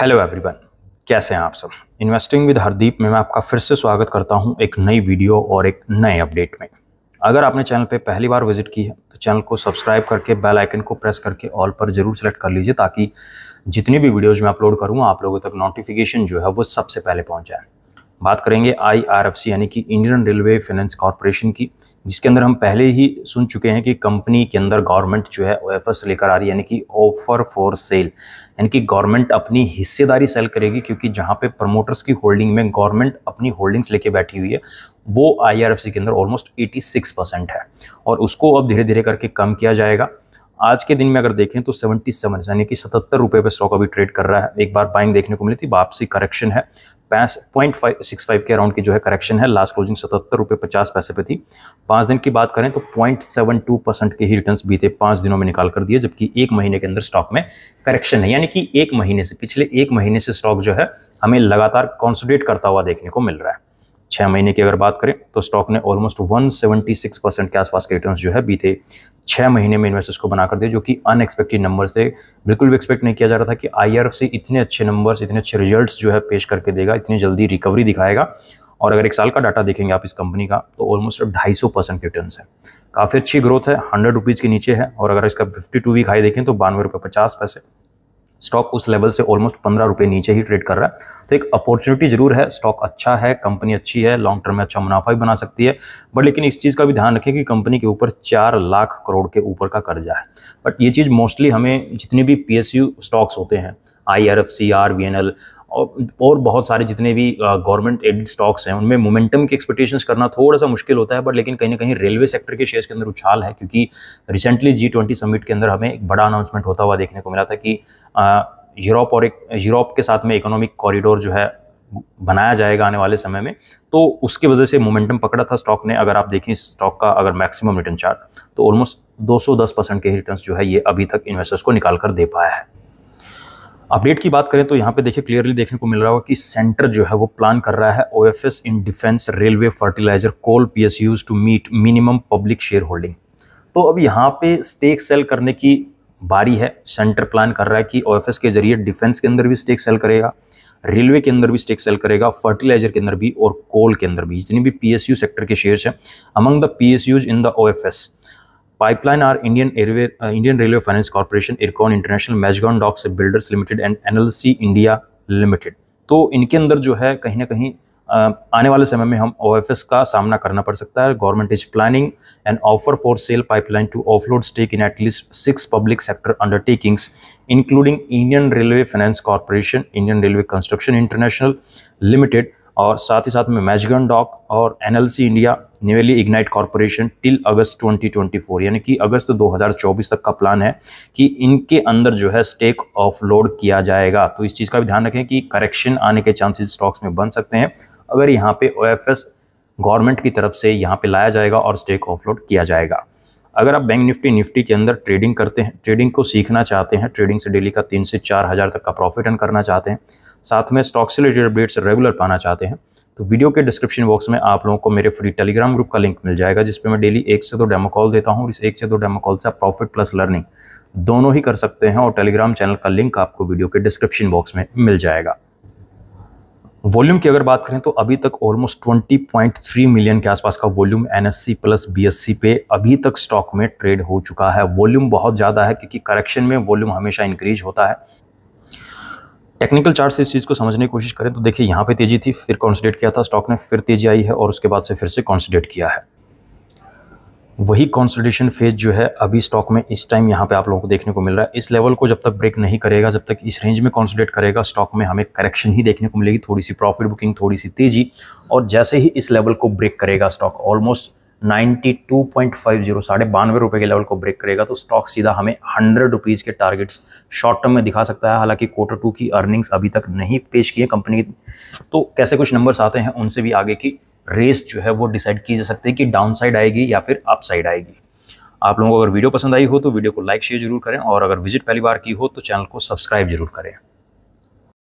hello everyone कैसे हैं आप सब इन्वेस्टिंग विद हरदीप में मैं आपका फिर से स्वागत करता हूं एक नई वीडियो और एक नए अपडेट में अगर आपने चैनल पे पहली बार विजिट की है तो चैनल को सब्सक्राइब करके बेल आइकन को प्रेस करके ऑल पर जरूर सेलेक्ट कर लीजिए ताकि जितनी भी वीडियोज़ मैं अपलोड करूँगा आप लोगों तक नोटिफिकेशन जो है वो सबसे पहले पहुँच जाए बात करेंगे आईआरएफसी यानी कि इंडियन रेलवे फाइनेंस कॉरपोरेशन की जिसके अंदर हम पहले ही सुन चुके हैं कि कंपनी के अंदर गवर्नमेंट जो है ओएफएस लेकर आ रही है यानी कि ऑफर फॉर सेल यानी कि गवर्नमेंट अपनी हिस्सेदारी सेल करेगी क्योंकि जहां पे प्रमोटर्स की होल्डिंग में गवर्नमेंट अपनी होल्डिंग्स लेके बैठी हुई है वो आई के अंदर ऑलमोस्ट एटी परसेंट है और उसको अब धीरे धीरे करके कम किया जाएगा आज के दिन में अगर देखें तो 77 यानी कि सतहत्तर रुपये पे स्टॉक अभी ट्रेड कर रहा है एक बार बाइंग देखने को मिली थी वापसी करेक्शन है पॉइंट फाइव सिक्स फाइव के अराउंड की जो है करेक्शन है लास्ट क्लोजिंग सतहत्तर रुपये पचास पैसे पे थी पाँच दिन की बात करें तो पॉइंट सेवन टू परसेंट के ही रिटर्न्स बीते पाँच दिनों में निकाल कर दिए जबकि एक महीने के अंदर स्टॉक में करेक्शन है यानी कि एक महीने से पिछले एक महीने से स्टॉक जो है हमें लगातार कॉन्सोडेट करता हुआ देखने को मिल रहा है छः महीने की अगर बात करें तो स्टॉक ने ऑलमोस्ट 176 परसेंट के आसपास के रिटर्न जो है बीते छः महीने में इन्वेस्टर्स को बनाकर दिए जो कि अनएक्सपेक्टेड नंबर्स थे बिल्कुल भी एक्सपेक्ट नहीं किया जा रहा था कि से इतने अच्छे नंबर्स इतने अच्छे रिजल्ट जो है पेश करके देगा इतनी जल्दी रिकवरी दिखाएगा और अगर एक साल का डाटा देखेंगे आप इस कंपनी का तो ऑलमोस्ट अब ढाई सौ परसेंट रिटर्न है काफ़ी अच्छी ग्रोथ है हंड्रेड रुपीज़ के नीचे है और अगर इसका फिफ्टी टू वीक हाई देखें तो बानवे रुपये पचास पैसे स्टॉक उस लेवल से ऑलमोस्ट पंद्रह रुपये नीचे ही ट्रेड कर रहा है तो एक अपॉर्चुनिटी जरूर है स्टॉक अच्छा है कंपनी अच्छी है लॉन्ग टर्म में अच्छा मुनाफा भी बना सकती है बट लेकिन इस चीज़ का भी ध्यान रखें कि कंपनी के ऊपर चार लाख करोड़ के ऊपर का कर्जा है बट ये चीज़ मोस्टली हमें जितने भी पी स्टॉक्स होते हैं I R F C R V N L और और बहुत सारे जितने भी गवर्नमेंट एडिड स्टॉक्स हैं उनमें मोमेंटम की एक्सपेक्टेशंस करना थोड़ा सा मुश्किल होता है बट लेकिन कहीं ना कहीं रेलवे सेक्टर के शेयर्स के अंदर उछाल है क्योंकि रिसेंटली जी ट्वेंटी समिट के अंदर हमें एक बड़ा अनाउंसमेंट होता हुआ देखने को मिला था कि यूरोप और एक यूरोप के साथ में इकोनॉमिक कॉरिडोर जो है बनाया जाएगा आने वाले समय में तो उसकी वजह से मोमेंटम पकड़ा था स्टॉक ने अगर आप देखें स्टॉक का अगर मैक्सिमम रिटर्न चार्ट तो ऑलमोस्ट 210 परसेंट के रिटर्न्स जो है ये अभी तक इन्वेस्टर्स को निकाल कर दे पाया है अपडेट की बात करें तो यहाँ पे देखिए क्लियरली देखने को मिल रहा होगा कि सेंटर जो है वो प्लान कर रहा है OFS in defence railway fertiliser coal PSUs to meet minimum public share holding तो अब यहाँ पे स्टेक सेल करने की बारी है सेंटर प्लान कर रहा है कि ओएफएस के जरिए डिफेंस के अंदर भी स्टेक सेल करेगा रेलवे के अंदर भी स्टेक सेल करेगा फर्टिलाइजर के अंदर भी और कोल के अंदर भी जितनी भी यू सेक्टर के शेयर्स हैं among the use in the S Pipeline are Indian Airway, uh, Indian Railway Finance Corporation, Ircon International, Meshgon Docks Builders Limited and NLC India limited तो इनके अंदर जो है कहीं ना कहीं uh, आने वाले समय में हम ओ का सामना करना पड़ सकता है government is planning and offer for sale pipeline to offload stake in at least six public sector undertakings including Indian railway finance corporation Indian railway construction international limited और साथ ही साथ में मैजगन डॉक और NLC India Neyveli lignite corporation till August 2024 यानी कि अगस्त 2024 तक का प्लान है कि इनके अंदर जो है स्टेक ऑफ लोड किया जाएगा तो इस चीज़ का भी ध्यान रखें कि करेक्शन आने के चांसेस स्टॉक्स में बन सकते हैं अगर यहाँ पे ओ गवर्नमेंट की तरफ से यहाँ पर लाया जाएगा और स्टेक ऑफ लोड किया जाएगा अगर आप बैंक निफ्टी निफ्टी के अंदर ट्रेडिंग करते हैं ट्रेडिंग को सीखना चाहते हैं ट्रेडिंग से डेली का तीन से चार हज़ार तक का प्रॉफिट अर्न करना चाहते हैं साथ में स्टॉक से रिलेटेड अपडेट्स रेगुलर पाना चाहते हैं तो वीडियो के डिस्क्रिप्शन बॉक्स में आप लोगों को मेरे फ्री टेलीग्राम ग्रुप का लिंक मिल जाएगा जिसपे मैं डेली एक से दो डेमो कॉल देता हूँ इस एक से दो डेमो कॉल से आप प्रॉफिट प्लस लर्निंग दोनों ही कर सकते हैं और टेलीग्राम चैनल का लिंक आपको वीडियो के डिस्क्रिप्शन बॉक्स में मिल जाएगा वॉल्यूम की अगर बात करें तो अभी तक ऑलमोस्ट 20.3 मिलियन के आसपास का वॉल्यूम एनएससी प्लस बीएससी पे अभी तक स्टॉक में ट्रेड हो चुका है वॉल्यूम बहुत ज़्यादा है क्योंकि करेक्शन में वॉल्यूम हमेशा इंक्रीज होता है टेक्निकल चार्ट से इस चीज़ को समझने की कोशिश करें तो देखिए यहाँ पे तेजी थी फिर कॉन्सिडेट किया था स्टॉक ने फिर तेजी आई है और उसके बाद से फिर से कॉन्सिडेट किया है वही कॉन्सल्टेशन फेज जो है अभी स्टॉक में इस टाइम यहाँ पे आप लोगों को देखने को मिल रहा है इस लेवल को जब तक ब्रेक नहीं करेगा जब तक इस रेंज में कॉन्सल्टेट करेगा स्टॉक में हमें करेक्शन ही देखने को मिलेगी थोड़ी सी प्रॉफिट बुकिंग थोड़ी सी तेजी और जैसे ही इस लेवल को ब्रेक करेगा स्टॉक ऑलमोस्ट 92.50 साढ़े बानवे रुपये के लेवल को ब्रेक करेगा तो स्टॉक सीधा हमें हंड्रेड रुपीज़ के टारगेट्स शॉर्ट टर्म में दिखा सकता है हालांकि क्वार्टर टू की अर्निंग्स अभी तक नहीं पेश किए कंपनी तो कैसे कुछ नंबर्स आते हैं उनसे भी आगे की रेस जो है वो डिसाइड की जा सकती है कि डाउन साइड आएगी या फिर अप साइड आएगी आप लोगों को अगर वीडियो पसंद आई हो तो वीडियो को लाइक शेयर जरूर करें और अगर विजिट पहली बार की हो तो चैनल को सब्सक्राइब जरूर करें